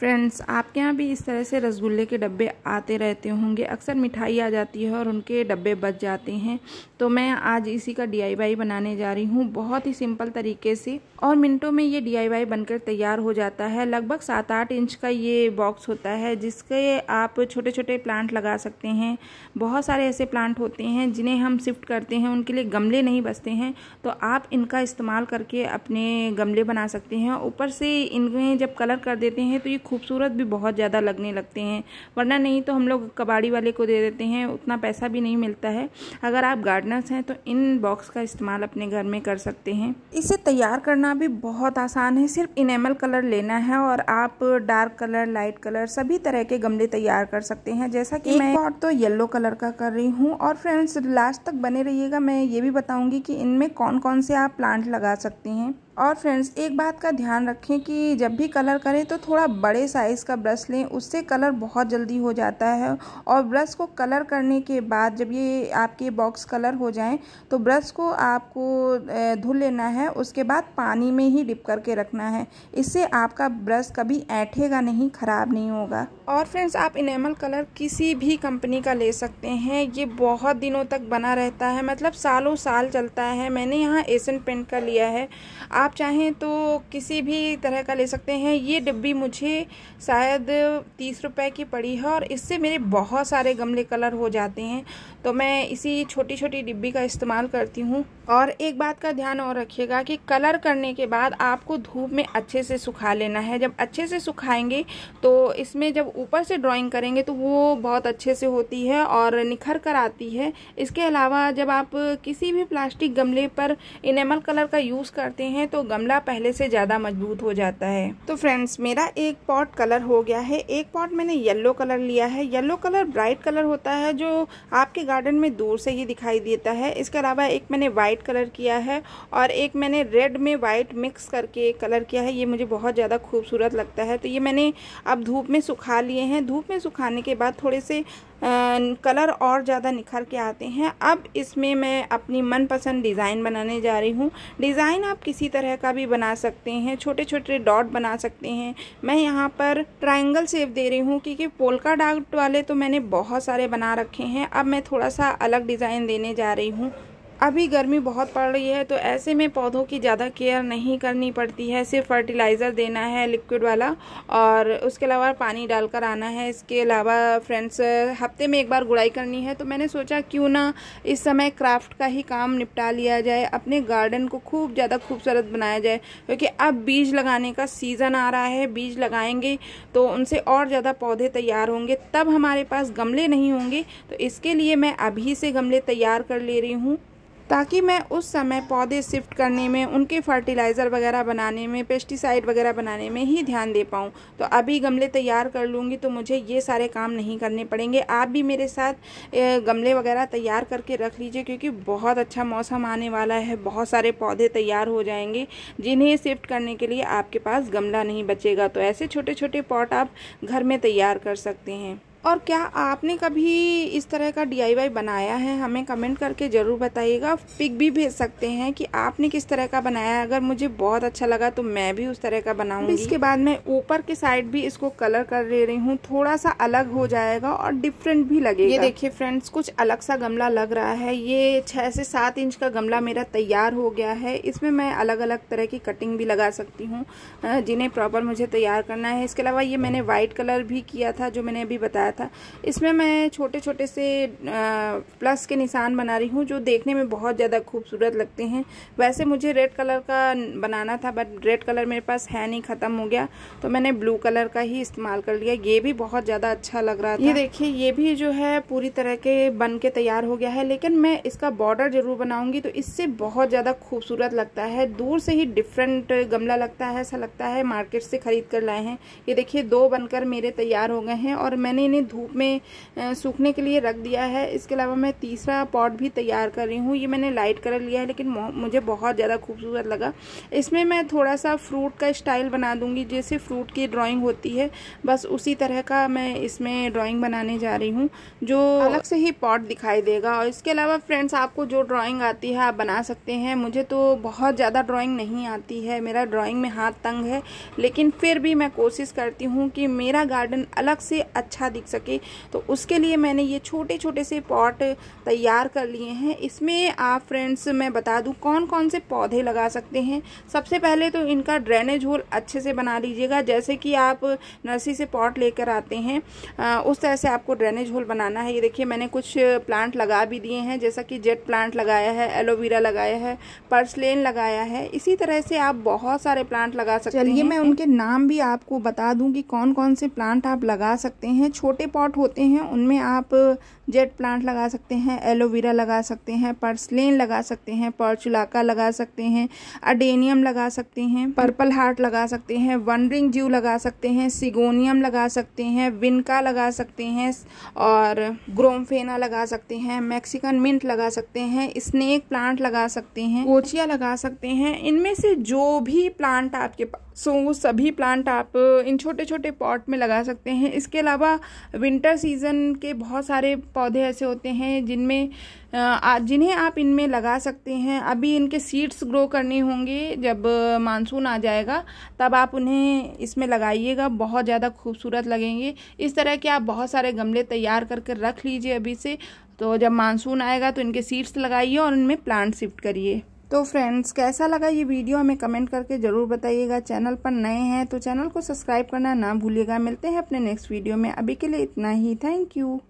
friends आपके यहाँ भी इस तरह से रसगुल्ले के डब्बे आते रहते होंगे अक्सर मिठाई आ जाती है और उनके डब्बे बच जाते हैं तो मैं आज इसी का डीआईवाई बनाने जा रही हूँ बहुत ही सिंपल तरीके से और मिनटों में ये डीआईवाई बनकर तैयार हो जाता है लगभग सात आठ इंच का ये बॉक्स होता है जिसके आप छोटे छोटे प्लांट लगा सकते हैं बहुत सारे ऐसे प्लांट होते हैं जिन्हें हम शिफ्ट करते हैं उनके लिए गमले नहीं बचते हैं तो आप इनका इस्तेमाल करके अपने गमले बना सकते हैं ऊपर से इनमें जब कलर कर देते हैं तो ये खूबसूरत भी बहुत ज़्यादा लगने लगते हैं वरना नहीं तो हम लोग कबाड़ी वाले को दे देते हैं उतना पैसा भी नहीं मिलता है अगर आप गार्डनर्स हैं तो इन बॉक्स का इस्तेमाल अपने घर में कर सकते हैं इसे तैयार करना भी बहुत आसान है सिर्फ इनेमल कलर लेना है और आप डार्क कलर लाइट कलर सभी तरह के गमले तैयार कर सकते हैं जैसा कि मैं पॉट तो येलो कलर का कर रही हूँ और फ्रेंड्स लास्ट तक बने रहिएगा मैं ये भी बताऊँगी कि इनमें कौन कौन से आप प्लांट लगा सकते हैं और फ्रेंड्स एक बात का ध्यान रखें कि जब भी कलर करें तो थोड़ा बड़े साइज़ का ब्रश लें उससे कलर बहुत जल्दी हो जाता है और ब्रश को कलर करने के बाद जब ये आपके बॉक्स कलर हो जाएं तो ब्रश को आपको धुल लेना है उसके बाद पानी में ही डिप करके रखना है इससे आपका ब्रश कभी ऐठेगा नहीं ख़राब नहीं होगा और फ्रेंड्स आप इनेमल कलर किसी भी कंपनी का ले सकते हैं ये बहुत दिनों तक बना रहता है मतलब सालों साल चलता है मैंने यहाँ एसन पेंट का लिया है आप आप चाहें तो किसी भी तरह का ले सकते हैं ये डिब्बी मुझे शायद तीस रुपए की पड़ी है और इससे मेरे बहुत सारे गमले कलर हो जाते हैं तो मैं इसी छोटी छोटी डिब्बी का इस्तेमाल करती हूँ और एक बात का ध्यान और रखिएगा कि कलर करने के बाद आपको धूप में अच्छे से सुखा लेना है जब अच्छे से सुखाएंगे तो इसमें जब ऊपर से ड्राइंग करेंगे तो वो बहुत अच्छे से होती है और निखर कर आती है इसके अलावा जब आप किसी भी प्लास्टिक गमले पर इनेमल कलर का यूज़ करते हैं तो गमला पहले से ज़्यादा मजबूत हो जाता है तो फ्रेंड्स मेरा एक पॉट कलर हो गया है एक पॉट मैंने येल्लो कलर लिया है येल्लो कलर ब्राइट कलर होता है जो आपके गार्डन में दूर से ही दिखाई देता है इसके अलावा एक मैंने वाइट वाइट कलर किया है और एक मैंने रेड में वाइट मिक्स करके कलर किया है ये मुझे बहुत ज़्यादा खूबसूरत लगता है तो ये मैंने अब धूप में सुखा लिए हैं धूप में सुखाने के बाद थोड़े से कलर और ज़्यादा निखर के आते हैं अब इसमें मैं अपनी मनपसंद डिज़ाइन बनाने जा रही हूँ डिज़ाइन आप किसी तरह का भी बना सकते हैं छोटे छोटे डॉट बना सकते हैं मैं यहाँ पर ट्रायंगल सेव दे रही हूँ क्योंकि पोलका डॉट वाले तो मैंने बहुत सारे बना रखे हैं अब मैं थोड़ा सा अलग डिज़ाइन देने जा रही हूँ अभी गर्मी बहुत पड़ रही है तो ऐसे में पौधों की ज़्यादा केयर नहीं करनी पड़ती है सिर्फ फर्टिलाइज़र देना है लिक्विड वाला और उसके अलावा पानी डालकर आना है इसके अलावा फ्रेंड्स हफ्ते में एक बार गुड़ाई करनी है तो मैंने सोचा क्यों ना इस समय क्राफ्ट का ही काम निपटा लिया जाए अपने गार्डन को खूब ज़्यादा खूबसूरत बनाया जाए क्योंकि अब बीज लगाने का सीज़न आ रहा है बीज लगाएंगे तो उनसे और ज़्यादा पौधे तैयार होंगे तब हमारे पास गमले नहीं होंगे तो इसके लिए मैं अभी से गमले तैयार कर ले रही हूँ ताकि मैं उस समय पौधे शिफ्ट करने में उनके फर्टिलाइज़र वगैरह बनाने में पेस्टिसाइड वगैरह बनाने में ही ध्यान दे पाऊँ तो अभी गमले तैयार कर लूँगी तो मुझे ये सारे काम नहीं करने पड़ेंगे आप भी मेरे साथ गमले वगैरह तैयार करके रख लीजिए क्योंकि बहुत अच्छा मौसम आने वाला है बहुत सारे पौधे तैयार हो जाएंगे जिन्हें शिफ्ट करने के लिए आपके पास गमला नहीं बचेगा तो ऐसे छोटे छोटे पॉट आप घर में तैयार कर सकते हैं और क्या आपने कभी इस तरह का डी बनाया है हमें कमेंट करके ज़रूर बताइएगा पिक भी भेज सकते हैं कि आपने किस तरह का बनाया है अगर मुझे बहुत अच्छा लगा तो मैं भी उस तरह का बनाऊंगी इसके बाद मैं ऊपर के साइड भी इसको कलर कर ले रही हूँ थोड़ा सा अलग हो जाएगा और डिफरेंट भी लगेगा ये देखिए फ्रेंड्स कुछ अलग सा गमला लग रहा है ये छः से सात इंच का गमला मेरा तैयार हो गया है इसमें मैं अलग अलग तरह की कटिंग भी लगा सकती हूँ जिन्हें प्रॉपर मुझे तैयार करना है इसके अलावा ये मैंने वाइट कलर भी किया था जो मैंने अभी बताया आया था इसमें मैं छोटे छोटे से प्लस के निशान बना रही हूँ जो देखने में बहुत ज़्यादा खूबसूरत लगते हैं वैसे मुझे रेड कलर का बनाना था बट रेड कलर मेरे पास है नहीं ख़त्म हो गया तो मैंने ब्लू कलर का ही इस्तेमाल कर लिया ये भी बहुत ज़्यादा अच्छा लग रहा था ये देखिए ये भी जो है पूरी तरह के बन के तैयार हो गया है लेकिन मैं इसका बॉर्डर ज़रूर बनाऊंगी तो इससे बहुत ज़्यादा खूबसूरत लगता है दूर से ही डिफरेंट गमला लगता है ऐसा लगता है मार्केट से ख़रीद कर लाए हैं ये देखिए दो बनकर मेरे तैयार हो गए हैं और मैंने इन्हें धूप में सूखने के लिए रख दिया है इसके अलावा मैं तीसरा पॉट भी तैयार कर रही हूँ ये मैंने लाइट कलर लिया है लेकिन मुझे बहुत ज़्यादा खूबसूरत लगा इसमें मैं थोड़ा सा फ्रूट का स्टाइल बना दूँगी जैसे फ्रूट की ड्राॅइंग होती है बस उसी तरह का मैं इसमें ड्राॅइंग बनाने जा रही हूँ जो अलग से ही पॉट दिखाई देगा और इसके अलावा फ्रेंड्स आपको जो ड्राॅइंग आती है आप बना सकते हैं मुझे तो बहुत ज़्यादा ड्राॅइंग नहीं आती है मेरा ड्राॅइंग में हाथ तंग है लेकिन फिर भी मैं कोशिश करती हूँ कि मेरा गार्डन अलग से अच्छा दिख सके तो उसके लिए मैंने ये छोटे छोटे से पॉट तैयार कर लिए हैं इसमें आप फ्रेंड्स मैं बता दूँ कौन कौन से पौधे लगा सकते हैं सबसे पहले तो इनका ड्रेनेज होल अच्छे से बना लीजिएगा जैसे कि आप नर्सरी से पॉट लेकर आते हैं उस तरह से आपको ड्रेनेज होल बनाना है ये देखिए मैंने कुछ प्लांट लगा भी दिए हैं जैसा कि जेट प्लांट लगाया है एलोवेरा लगाया है पर्सलेन लगाया है इसी तरह से आप बहुत सारे प्लांट लगा सकते हैं चलिए मैं उनके नाम भी आपको बता दूं कि कौन कौन से प्लांट आप लगा सकते हैं छोटे छोटे पॉट होते हैं उनमें आप जेट प्लांट लगा सकते हैं एलोवेरा लगा सकते हैं पर्सलेन लगा सकते हैं पर्चुलाका लगा सकते हैं अडेनियम लगा सकते हैं पर्पल हार्ट लगा सकते हैं वनरिंग ज्यू लगा सकते हैं सिगोनियम लगा सकते हैं विनका लगा सकते हैं और ग्रोमफेना लगा सकते हैं मैक्सिकन मिंट लगा सकते हैं स्नेक प्लांट लगा सकते हैं कोचिया लगा सकते हैं इनमें से जो भी प्लांट आपके पास सो so, सभी प्लांट आप इन छोटे छोटे पॉट में लगा सकते हैं इसके अलावा विंटर सीज़न के बहुत सारे पौधे ऐसे होते हैं जिनमें जिन्हें आप इनमें लगा सकते हैं अभी इनके सीड्स ग्रो करने होंगे जब मानसून आ जाएगा तब आप उन्हें इसमें लगाइएगा बहुत ज़्यादा खूबसूरत लगेंगे इस तरह के आप बहुत सारे गमले तैयार करके रख लीजिए अभी से तो जब मानसून आएगा तो इनके सीड्स लगाइए और उनमें प्लांट शिफ्ट करिए तो फ्रेंड्स कैसा लगा ये वीडियो हमें कमेंट करके ज़रूर बताइएगा चैनल पर नए हैं तो चैनल को सब्सक्राइब करना ना भूलिएगा मिलते हैं अपने नेक्स्ट वीडियो में अभी के लिए इतना ही थैंक यू